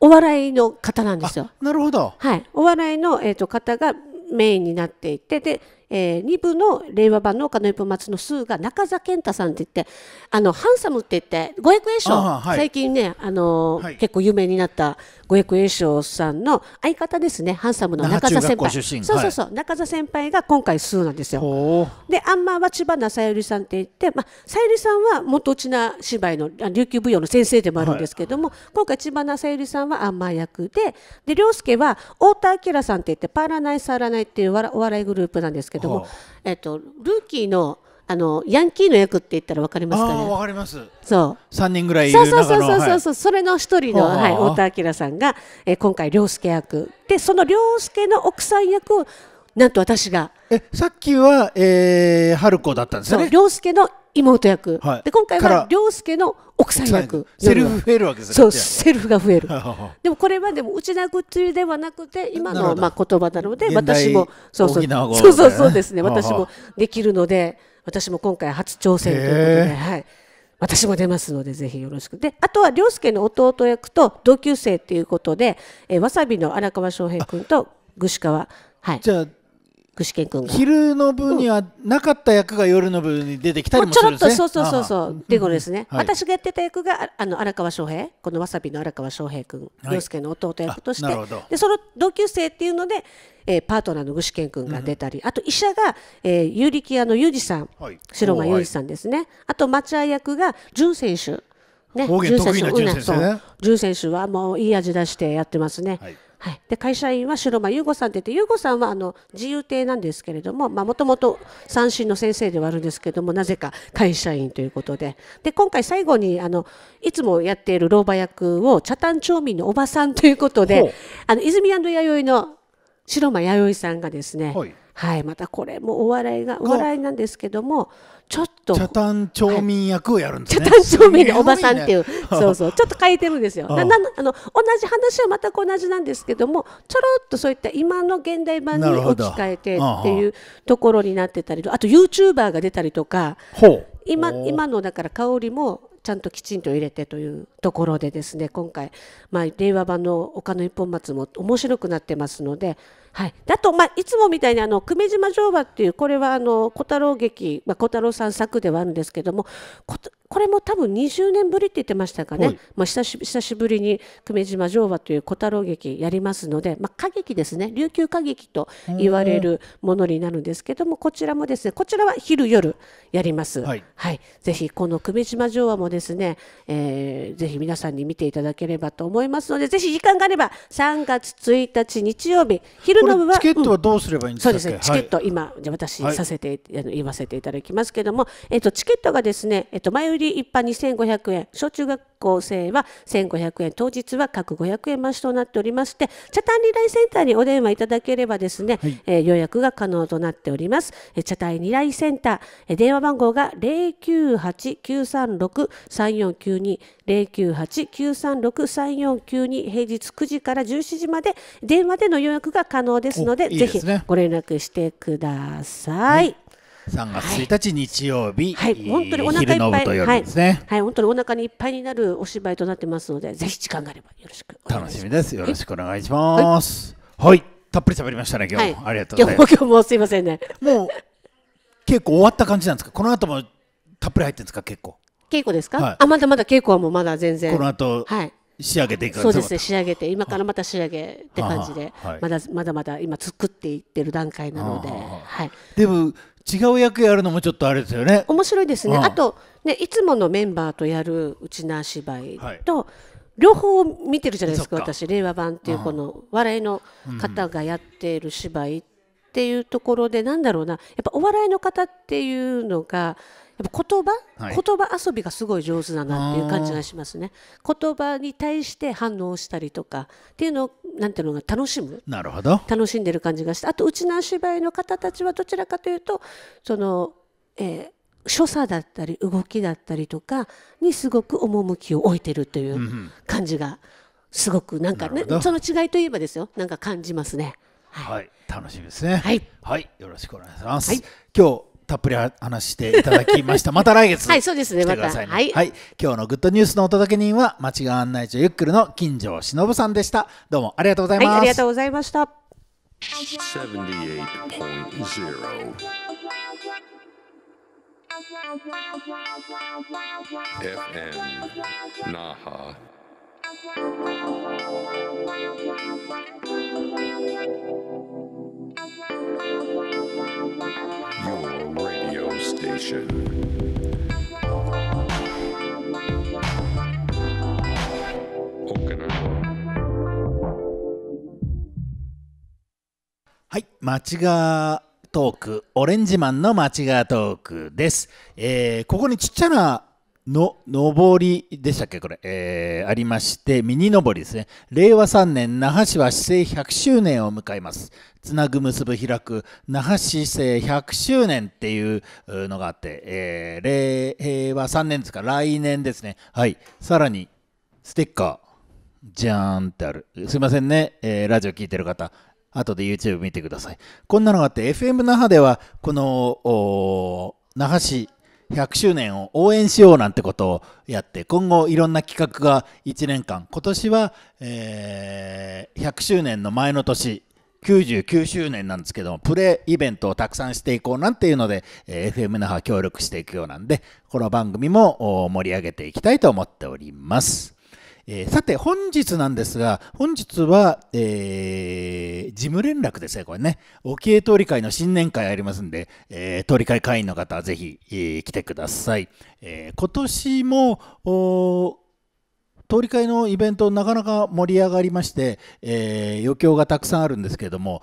お笑いの方なんですよ、なるほどはいお笑いの、えーと方がメインになっていてでえー、2部の令和版の岡野一本松の数が中澤健太さんって言ってあのハンサムって言って五役円賞、はい、最近ね、あのーはい、結構有名になった五百栄翔さんの相方ですねハンサムの中澤先輩そうそうそう、はい、中澤先輩が今回数なんですよであんまは千葉なさゆりさんって言ってまあさゆりさんは元内な芝居の琉球舞踊の先生でもあるんですけども、はい、今回千葉なさゆりさんはあんま役でで涼介は太田明さんって言ってパーラナイサーラナイっていうお笑いグループなんですけどども、えっと、ルーキーのあのヤンキーの役って言ったら分かりますかね。分かります。そう。3人ぐらいそうそうそうそうそうそう、それの一人の、はい、太田明さんが、えー、今回涼介役でその涼介の奥さん役をなんと私が。えさっきは、えー、春子だったんですね。涼介の妹役、はい、で今回は涼介の奥さん役セルフ増えるわけですそうセルフが増えるでもこれはでも内田口ではなくて今のまあ言葉なので私もそうそう、そうそうそうですね私もできるので私も今回初挑戦ということで、はい、私も出ますのでぜひよろしくであとは涼介の弟役と同級生っていうことで、えわさびの荒川翔平君と具志川はいじゃあ具志堅君が昼の部にはなかった役が夜の部に出てきたりもするんですね、うん、ちょっとそうそうそうそううことですね、はい、私がやってた役があの荒川翔平このわさびの荒川翔平君凌介、はい、の弟役としてでその同級生っていうので、えー、パートナーの具志堅君が出たり、うん、あと医者が、えー、有力アのージさん、はい、白間裕二さんですね、はい、あと町合役が潤選手ね、選手潤選手はもういい味出してやってますね。はい、はい、で会社員は白間優吾さんって言って優吾さんはあの自由亭なんですけれどももともと三振の先生ではあるんですけどもなぜか会社員ということでで今回最後にあのいつもやっている老婆役を茶谷町民のおばさんということであの泉弥生の白間弥生さんがですね、はい、はい、またこれもお笑いがお笑いなんですけどもちょっと。茶炭町民役をやるんですね。茶炭町民のおばさんっていう、ね、*laughs* そうそう、ちょっと変えてるんですよ。ななあの同じ話は全く同じなんですけども、ちょろっとそういった今の現代版に置き換えてっていうところになってたりと、あとユーチューバーが出たりとか、ほう今今のだから香りもちゃんときちんと入れてというところでですね今回、まあ、令和版の「丘の一本松」も面白くなってますので、はい、だと、まあ、いつもみたいにあの久米島乗馬っていうこれはあの小太郎劇、まあ、小太郎さん作ではあるんですけどもこれも多分20年ぶりって言ってましたかね、はい、まあ、久し久しぶりに久米島乗馬という小太郎劇やりますので、まあ、歌劇ですね琉球歌劇と言われるものになるんですけどもこちらもですねこちらは昼夜やります。はい、はい、ぜひこの久米島乗馬もですね、えー、ぜひ皆さんに見ていただければと思いますので、ぜひ時間があれば、3月1日日曜日、昼の部は。チケットはどうすればいいんですか、うん、そうですね、チケット、はい、今、じゃ私、させて、はい、言わせていただきますけれども、えっ、ー、と、チケットがですね、えっ、ー、と、前売り一般2500円、小中学校生は1500円、当日は各500円増しとなっておりまして、チ茶谷リライセンターにお電話いただければですね、はい、えー、予約が可能となっております。えー、茶谷リライセンター、えー、電話番号が098-936 3492-098-936-3492平日9時から17時まで電話での予約が可能ですので、いいでね、ぜひご連絡してください、は3月1日日曜日、はい、本当にお腹いっぱい、ね、はい、はい、本当にお腹にいっぱいになるお芝居となってますので、ぜひ時間があればよろしく楽しみです。よろしくお願いします。はい、はい、たっぷり喋りましたね今日、ありがとうございます。今日もすいませんね。もう結構終わった感じなんですか。この後もたっぷり入ってんですか結構。稽古ですか、はい、あまだまだ稽古はもうまだ全然この後、はい、仕上げていくそうですね仕上げて今からまた仕上げって感じで、はい、まだまだまだ今作っていってる段階なので、はい、でも違う役やるのもちょっとあれですよね面白いですね、あとねいつものメンバーとやるうちな芝居と、両方見てるじゃないですか私令和版っていうこの笑いの方がやっている芝居っていうところで、なんだろうなやっぱお笑いの方っていうのがっぱ言葉、はい、言葉遊びがすごい上手だなっていう感じがしますね言葉に対して反応したりとかっていうのをなんていうのが楽しむなるほど楽しんでる感じがしてあとうちの芝居の方たちはどちらかというとその、えー、所作だったり動きだったりとかにすごく趣を置いてるという感じがすごくなんかね、ね、その違いといえばですよなんか感じますね。はい、はい、楽しみですね。はい、はい、よろしくお願いします。はい、今日たっぷり話していただきました。*laughs* また来月。はい、そうですね。また。はい、はい。今日のグッドニュースのお届け人は、町が案内所ゆっくるの金城忍さんでした。どうもありがとうございます。はい、ありがとうございました。FM 那覇 mission. はい町がトークオレンジマンの町がトークです、えー、ここにちっちゃなの、ぼりでしたっけ、これ、えー、ありまして、ミニのぼりですね。令和3年、那覇市は市政100周年を迎えます。つなぐ結ぶ開く、那覇市政100周年っていうのがあって、えー、令和3年ですか、来年ですね。はい。さらに、ステッカー、じゃーんってある。すいませんね、えー、ラジオ聞いてる方。後で YouTube 見てください。こんなのがあって、FM 那覇では、この、那覇市100周年を応援しようなんてことをやって今後いろんな企画が1年間今年は、えー、100周年の前の年99周年なんですけども、プレイイベントをたくさんしていこうなんていうので、えー、FM 那覇協力していくようなんで、この番組も盛り上げていきたいと思っております。えー、さて、本日なんですが、本日は、えー、事務連絡ですね、これね。沖江通り会の新年会ありますんで、えー、通り会会員の方はぜひ、えー、来てください。えー、今年も、通り会のイベントなかなか盛り上がりまして、えー、余興がたくさんあるんですけれども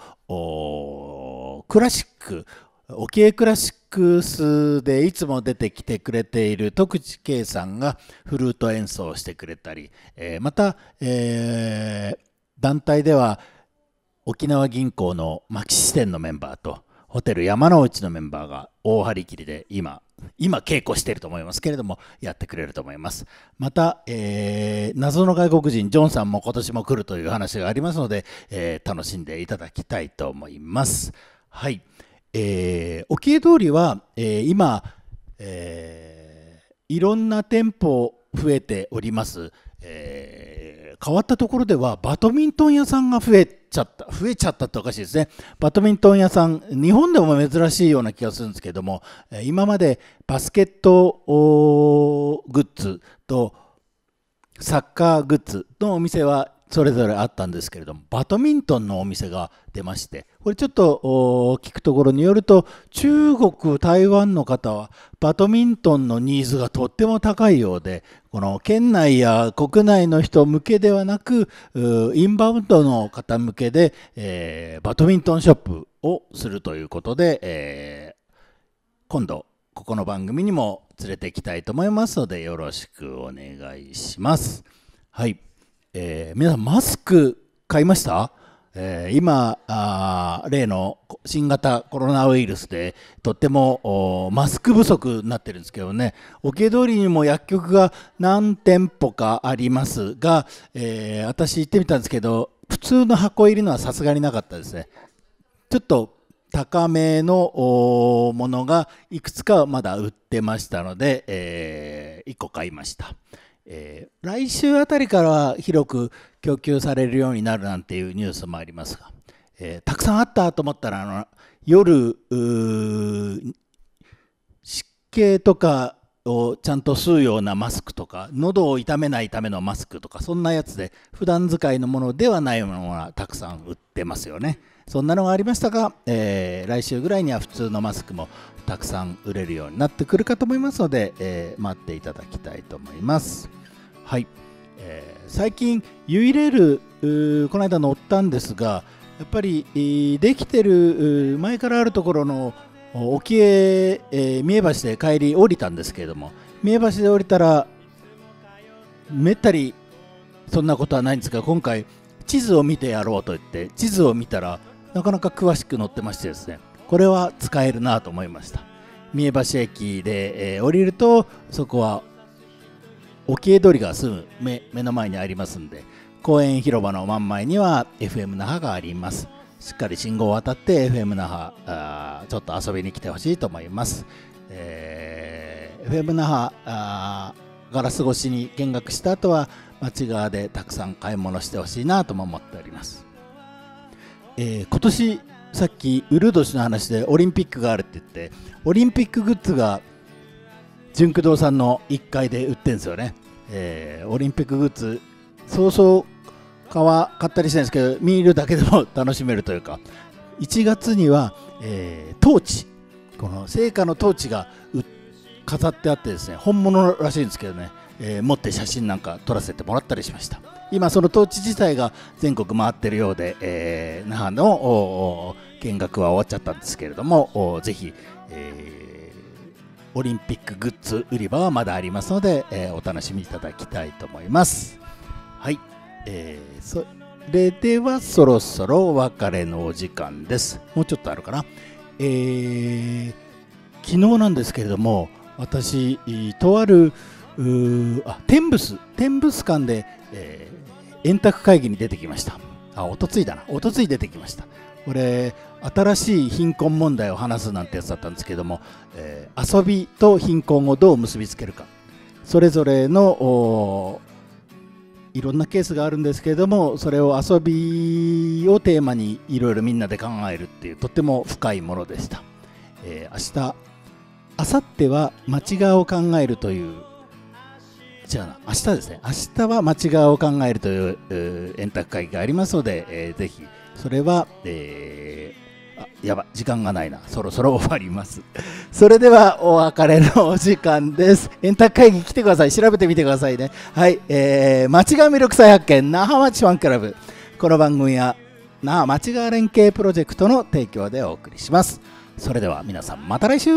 クラシック沖江クラシックスでいつも出てきてくれている徳地圭さんがフルート演奏してくれたり、えー、また、えー、団体では沖縄銀行の牧師店のメンバーとホテル山の内のメンバーが大張り切りで今今稽古していると思いますけれどもやってくれると思いますまた、えー、謎の外国人ジョンさんも今年も来るという話がありますので、えー、楽しんでいただきたいと思いますはい、えー、沖通りは、えー、今、えー、いろんな店舗増えております、え変わったところではバドミントン屋さんが増えちゃった増えちゃったっておかしいですねバドミントン屋さん日本でも珍しいような気がするんですけども今までバスケットグッズとサッカーグッズのお店はそれぞれあったんですけれどもバドミントンのお店が出ましてこれちょっと聞くところによると中国台湾の方はバドミントンのニーズがとっても高いようでこの県内や国内の人向けではなくインバウンドの方向けで、えー、バドミントンショップをするということで、えー、今度ここの番組にも連れていきたいと思いますのでよろしくお願いします。はいえー、皆さんマスク買いました、えー、今あ例の新型コロナウイルスでとってもマスク不足になってるんですけどね桶通りにも薬局が何店舗かありますが、えー、私行ってみたんですけど普通の箱入りのはさすがになかったですねちょっと高めのものがいくつかまだ売ってましたので、えー、1個買いました。えー、来週あたりからは広く供給されるようになるなんていうニュースもありますが、えー、たくさんあったと思ったらあの夜湿気とかをちゃんと吸うようなマスクとか喉を痛めないためのマスクとかそんなやつで普段使いのものではないものがたくさん売ってますよねそんなのがありましたが、えー、来週ぐらいには普通のマスクもたくさん売れるようになってくるかと思いますので、えー、待っていただきたいと思います。はい、えー、最近 U レールこの間乗ったんですがやっぱりできてる前からあるところの沖へ、えー、三重橋で帰り降りたんですけれども三重橋で降りたらめったりそんなことはないんですが今回地図を見てやろうと言って地図を見たらなかなか詳しく載ってましてですねこれは使えるなと思いました三重橋駅で、えー、降りるとそこは沖江通りがすぐ目目の前にありますんで公園広場の真ん前には FM 那覇がありますしっかり信号を渡って FM 那覇あちょっと遊びに来てほしいと思います、えー、FM 那覇ガラス越しに見学した後は街側でたくさん買い物してほしいなとも思っております、えー、今年さっきウルド氏の話でオリンピックがあるって言ってオリンピックグッズがンク堂さんの1階で売ってるんですよね、えー、オリンピックグッズそうそう買わ買ったりしいんですけど見るだけでも楽しめるというか1月には、えー、トーチこの聖火のトーチが飾ってあってですね本物らしいんですけどね、えー、持って写真なんか撮らせてもらったりしました今そのトーチ自体が全国回ってるようで、えー、那覇の見学は終わっちゃったんですけれどもぜひ、えーオリンピックグッズ売り場はまだありますので、えー、お楽しみいただきたいと思います。はい、えー、それではそろそろお別れのお時間です。もうちょっとあるかな。えー、昨日なんですけれども、私、とあるあ天ン天ス、館で、えー、円卓会議に出てきました。あ、おとついだな、おとつい出てきました。これ、新しい貧困問題を話すなんてやつだったんですけども、えー、遊びと貧困をどう結びつけるかそれぞれのいろんなケースがあるんですけれどもそれを遊びをテーマにいろいろみんなで考えるっていうとっても深いものでした、えー、明日明後日は町側を考えるというじゃあ明日ですね明日は町側を考えるという円卓会議がありますので、えー、ぜひそれは、えーやば時間がないなそろそろ終わりますそれではお別れのお時間です円卓会議来てください調べてみてくださいねはい、えー、町が魅力再発見那覇町ファンクラブこの番組は那覇町が連携プロジェクトの提供でお送りしますそれでは皆さんまた来週